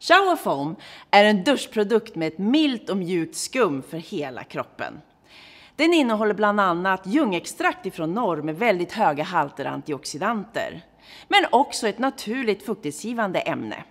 Shower foam är en duschprodukt med ett milt och mjukt skum för hela kroppen. Den innehåller bland annat ljungextrakt ifrån norr med väldigt höga halter antioxidanter, men också ett naturligt fuktighetsgivande ämne.